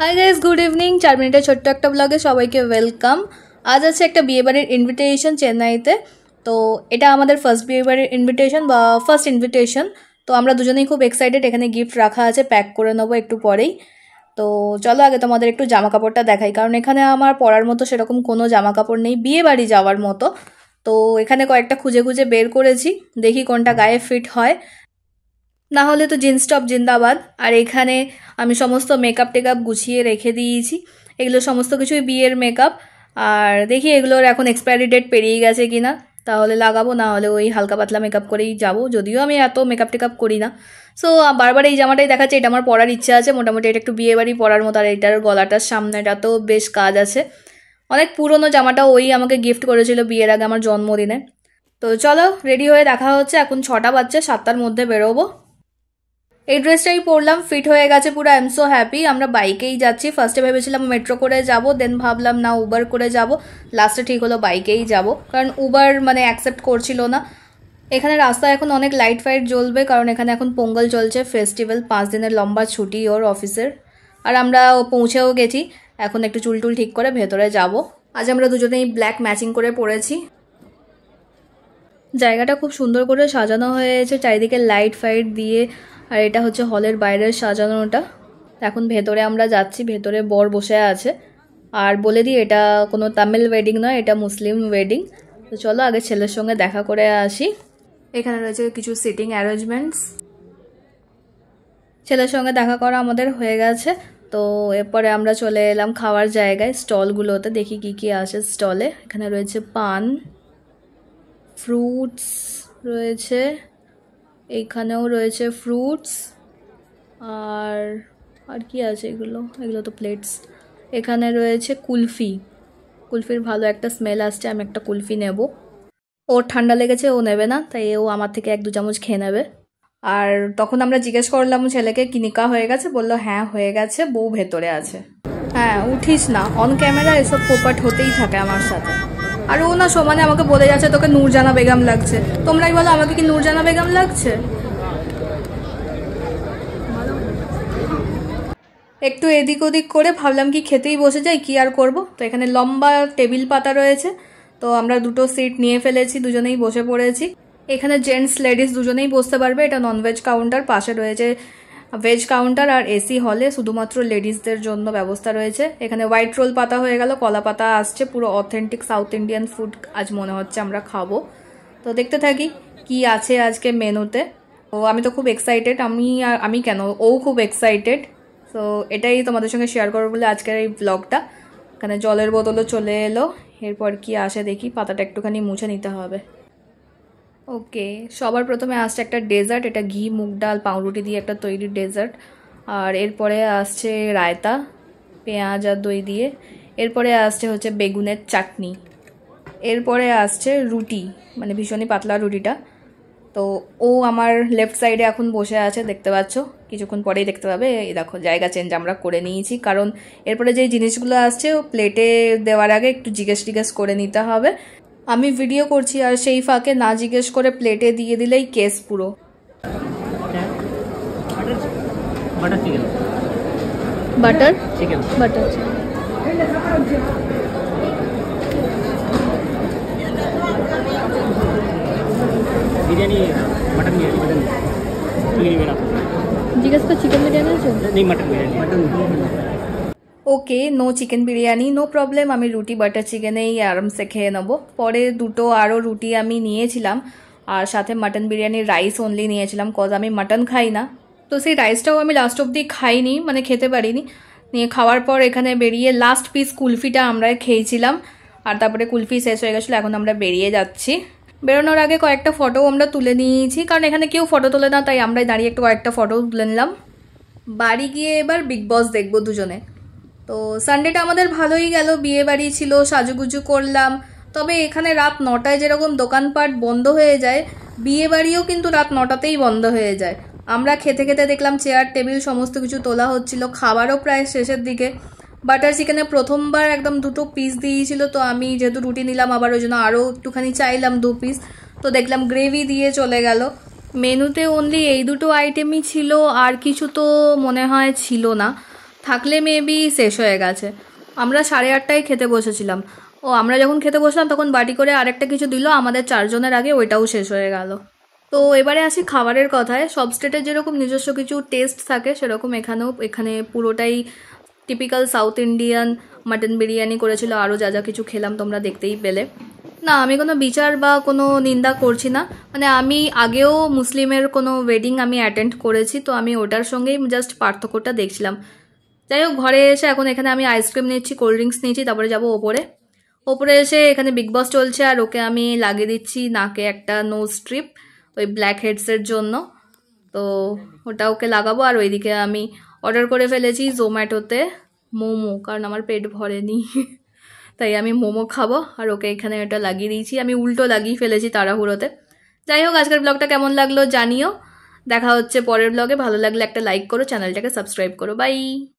hi guys good evening চার মিনিটের ছোট্ট একটা ব্লগে সবাইকে ওয়েলকাম আজ আছে একটা বিয়েবাড়ির ইনভিটেশন চেন্নাইতে তো এটা আমাদের ফার্স্ট বিয়েবাড়ির ইনভিটেশন বা ফার্স্ট ইনভিটেশন তো আমরা দুজনেই খুব এক্সাইটেড এখানে গিফট রাখা আছে প্যাক করে নেবো একটু পরেই তো চলো আগে তোমাদের একটু জামা কাপড়টা দেখাই কারণ এখানে আমার পরার মতো সেরকম কোনো জামা কাপড় নেই বিয়ে বাড়ি যাওয়ার মতো তো এখানে কয়েকটা খুঁজে খুঁজে বের করেছি দেখি কোনটা গায়ে ফিট হয় না হলে তো জিন্স টপ জিন্দাবাদ আর এখানে আমি সমস্ত মেকআপ টেকআপ গুছিয়ে রেখে দিয়েছি এগুলো সমস্ত কিছুই বিয়ের মেকআপ আর দেখি এগুলোর এখন এক্সপায়ারি ডেট পেরিয়ে গেছে কি না তাহলে লাগাবো না হলে ওই হালকা পাতলা মেকআপ করেই যাবো যদিও আমি এত মেকআপ টেকআপ করি না সো বারবার এই জামাটাই দেখাচ্ছে এটা আমার পরার ইচ্ছা আছে মোটামুটি এটা একটু বিয়ে বাড়ি পরার মতো আর এটার গলাটার তো বেশ কাজ আছে অনেক পুরনো জামাটা ওই আমাকে গিফট করেছিল বিয়ের আগে আমার জন্মদিনে তো চলো রেডি হয়ে দেখা হচ্ছে এখন ছটা বাজছে সাতটার মধ্যে বেরোবো এই ড্রেসটাই পরলাম ফিট হয়ে গেছে পুরো আই এম সো হ্যাপি আমরা বাইকেই যাচ্ছি ফার্স্টে ভেবেছিলাম মেট্রো করে যাব দেন ভাবলাম না উবার করে যাব লাস্টে ঠিক হলো বাইকেই যাব কারণ উবার মানে অ্যাকসেপ্ট করছিল না এখানে রাস্তা এখন অনেক লাইট ফাইট জ্বলবে কারণ এখানে এখন পোঙ্গল চলছে ফেস্টিভ্যাল পাঁচ দিনের লম্বা ছুটি ওর অফিসের আর আমরা পৌঁছেও গেছি এখন একটু চুলটুল ঠিক করে ভেতরে যাব আজ আমরা দুজনেই ব্ল্যাক ম্যাচিং করে পড়েছি জায়গাটা খুব সুন্দর করে সাজানো হয়েছে চারিদিকে লাইট ফাইট দিয়ে আর এটা হচ্ছে হলের বাইরের সাজানোটা এখন ভেতরে আমরা যাচ্ছি ভেতরে বর বসে আছে আর বলে দিই এটা কোনো তামিল ওয়েডিং নয় এটা মুসলিম ওয়েডিং তো চলো আগে ছেলের সঙ্গে দেখা করে আসি এখানে রয়েছে কিছু সিটিং অ্যারেঞ্জমেন্টস ছেলের সঙ্গে দেখা করা আমাদের হয়ে গেছে তো এরপরে আমরা চলে এলাম খাওয়ার জায়গায় স্টলগুলোতে দেখি কি কি আছে স্টলে এখানে রয়েছে পান ফ্রুটস রয়েছে এইখানেও রয়েছে ফ্রুটস আর আর কি আছে এগুলো এগুলো তো প্লেটস এখানে রয়েছে কুলফি কুলফির ভালো একটা স্মেল আসছে আমি একটা কুলফি নেব ওর ঠান্ডা লেগেছে ও নেবে না তাই ও আমার থেকে এক দু চামচ খেয়ে নেবে আর তখন আমরা জিজ্ঞেস করলাম ছেলেকে কি নিকা হয়ে গেছে বললো হ্যাঁ হয়ে গেছে বউ ভেতরে আছে হ্যাঁ উঠিস না অন ক্যামেরা এসব পোপাট হতেই থাকে আমার সাথে আর ও না সমানে আমাকে বলে যাচ্ছে তোকে নূরজানা বেগম লাগছে তোমরাই বলো আমাকে কি নূরজানা বেগম লাগছে একটু এদিক ওদিক করে ভাবলাম কি খেতেই বসে যাই কি আর করব তো এখানে লম্বা টেবিল পাতা রয়েছে তো আমরা দুটো সিট নিয়ে ফেলেছি দুজনেই বসে পড়েছি এখানে জেন্টস লেডিস দুজনেই বসতে পারবে এটা ননভেজ কাউন্টার পাশে রয়েছে ভেজ কাউন্টার আর এসি হলে শুধুমাত্র লেডিসদের জন্য ব্যবস্থা রয়েছে এখানে হোয়াইট রোল পাতা হয়ে গেল কলা পাতা আসছে পুরো অথেন্টিক সাউথ ইন্ডিয়ান ফুড আজ মনে হচ্ছে আমরা খাবো তো দেখতে থাকি কি আছে আজকে মেনুতে ও আমি তো খুব এক্সাইটেড আমি আমি কেন ও খুব এক্সাইটেড তো এটাই তোমাদের সঙ্গে শেয়ার করবো বলে আজকের এই ব্লগটা এখানে জলের বোতলও চলে এলো এরপর কি আসে দেখি পাতাটা একটুখানি মুছে নিতে হবে ওকে সবার প্রথমে আসছে একটা ডেজার্ট এটা ঘি মুগ ডাল পাউরুটি দিয়ে একটা তৈরি ডেজার্ট আর এরপরে আসছে রায়তা পেঁয়াজ আর দই দিয়ে এরপরে আসছে হচ্ছে বেগুনের চাটনি এরপরে আসছে রুটি মানে ভীষণই পাতলা রুটিটা তো ও আমার লেফট সাইডে এখন বসে আছে দেখতে পাচ্ছ কিছুক্ষণ পরেই দেখতে পাবে এই দেখো জায়গা চেঞ্জ আমরা করে নিয়েছি কারণ এরপরে যে জিনিসগুলো আসছে ও প্লেটে দেওয়ার আগে একটু জিজ্ঞেস টিজ্ঞেস করে নিতে হবে আমি ভিডিও করছি আর সেই ফাঁকে না জিজ্ঞেস করে প্লেটে দিয়ে দিলেই কেস পুরো butter butter biryani mutton biryani chicken biryani জিজ্ঞেস কর চিকেন বিরিয়ানি আছে নেই mutton biryani mutton okay no chicken biryani no problem আমি রুটি বাটার চিকেনেই আরামসে খেয়ে নেবো পরে দুটো আরও রুটি আমি নিয়েছিলাম আর সাথে মাটন বিরিয়ানির রাইস অনলি নিয়েছিলাম কজ আমি মাটন খাই না তো সেই রাইসটাও আমি লাস্ট অবধি খাইনি মানে খেতে পারিনি নিয়ে খাওয়ার পর এখানে বেরিয়ে লাস্ট পিস কুলফিটা আমরা খেয়েছিলাম আর তারপরে কুলফি শেষ হয়ে গেছিলো এখন আমরা বেরিয়ে যাচ্ছি বেরোনোর আগে কয়েকটা ফটো আমরা তুলে নিয়েছি কারণ এখানে কেউ ফটো তোলে না তাই আমরা দাঁড়িয়ে একটু কয়েকটা ফটো তুলে নিলাম বাড়ি গিয়ে এবার বিগ বস দেখবো দুজনে তো সানডেটা আমাদের ভালোই গেল বিয়ে বাড়ি ছিল সাজুগুজু করলাম তবে এখানে রাত নটায় যেরকম দোকানপাট বন্ধ হয়ে যায় বিয়ে বাড়িও কিন্তু রাত নটাতেই বন্ধ হয়ে যায় আমরা খেতে খেতে দেখলাম চেয়ার টেবিল সমস্ত কিছু তোলা হচ্ছিল খাবারও প্রায় শেষের দিকে বাটার চিকেনে প্রথমবার একদম দুটো পিস দিয়েছিল তো আমি যেহেতু রুটি নিলাম আবার ওই জন্য আরও একটুখানি চাইলাম দু পিস তো দেখলাম গ্রেভি দিয়ে চলে গেল মেনুতে অনলি এই দুটো আইটেমই ছিল আর কিছু তো মনে হয় ছিল না থাকলে মেবি শেষ হয়ে গেছে আমরা সাড়ে আটটায় খেতে বসেছিলাম ও আমরা যখন খেতে বসলাম তখন বাটি করে আরেকটা কিছু দিল আমাদের চারজনের আগে ওইটাও শেষ হয়ে গেল তো এবারে আসি খাবারের কথায় সব স্টেটের যেরকম নিজস্ব কিছু টেস্ট থাকে সেরকম এখানেও এখানে পুরোটাই typical South Indian mutton biryani করেছিল আরও যা যা কিছু খেলাম তোমরা দেখতেই পেলে না আমি কোনো বিচার বা কোনো নিন্দা করছি না মানে আমি আগেও মুসলিমের কোনো ওয়েডিং আমি অ্যাটেন্ড করেছি তো আমি ওটার সঙ্গেই জাস্ট পার্থক্যটা দেখছিলাম যাই হোক ঘরে এসে এখন এখানে আমি আইসক্রিম নিচ্ছি কোল্ড ড্রিঙ্কস নিয়েছি তারপরে যাবো ওপরে ওপরে এসে এখানে বিগ বস চলছে আর ওকে আমি লাগিয়ে দিচ্ছি নাকে একটা নো স্ট্রিপ ওই ব্ল্যাক হেডসের জন্য তো ওটা ওকে লাগাবো আর ওইদিকে আমি অর্ডার করে ফেলেছি জোম্যাটোতে মোমো কারণ আমার পেট ভরেনি তাই আমি মোমো খাবো আর ওকে এখানে ওটা লাগিয়ে দিয়েছি আমি উল্টো লাগিয়ে ফেলেছি তাড়াহুড়োতে যাই হোক আজকের ব্লগটা কেমন লাগলো জানিও দেখা হচ্ছে পরের ব্লগে ভালো লাগলে একটা লাইক করো চ্যানেলটাকে সাবস্ক্রাইব করো বাই